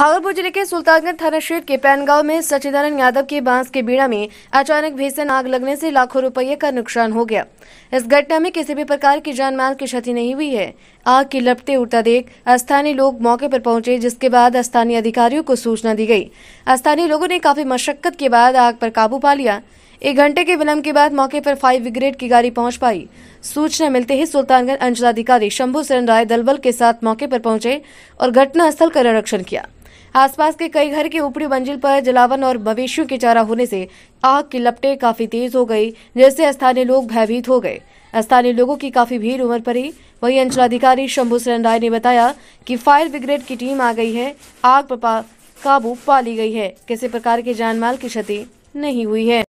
भागलपुर जिले के सुल्तानगंज थाना क्षेत्र के पैनगांव में सचिदानंद यादव के बांस के बीड़ा में अचानक भीषण आग लगने से लाखों रुपये का नुकसान हो गया इस घटना में किसी भी प्रकार की जान माल की क्षति नहीं हुई है आग की लपटे उड़ता देख स्थानीय लोग मौके पर पहुंचे जिसके बाद स्थानीय अधिकारियों को सूचना दी गई स्थानीय लोगों ने काफी मशक्कत के बाद आग पर काबू पा लिया एक घंटे के विलंब के बाद मौके पर फायर ब्रिगेड की गाड़ी पहुंच पाई सूचना मिलते ही सुल्तानगंज अंचलाधिकारी शंभू सरन राय दलबल के साथ मौके पर पहुंचे और घटनास्थल का निरीक्षण किया आसपास के कई घर के ऊपरी मंजिल पर जलावन और मवेशियों के चारा होने से आग की लपटें काफी तेज हो गई जिससे स्थानीय लोग भयभीत हो गए स्थानीय लोगों की काफी भीड़ उमड़ पड़ी वही अंचलाधिकारी शंभु सरन राय ने बताया कि फायर ब्रिगेड की टीम आ गई है आग पर काबू पा ली गई है किसी प्रकार के जानमाल की क्षति नहीं हुई है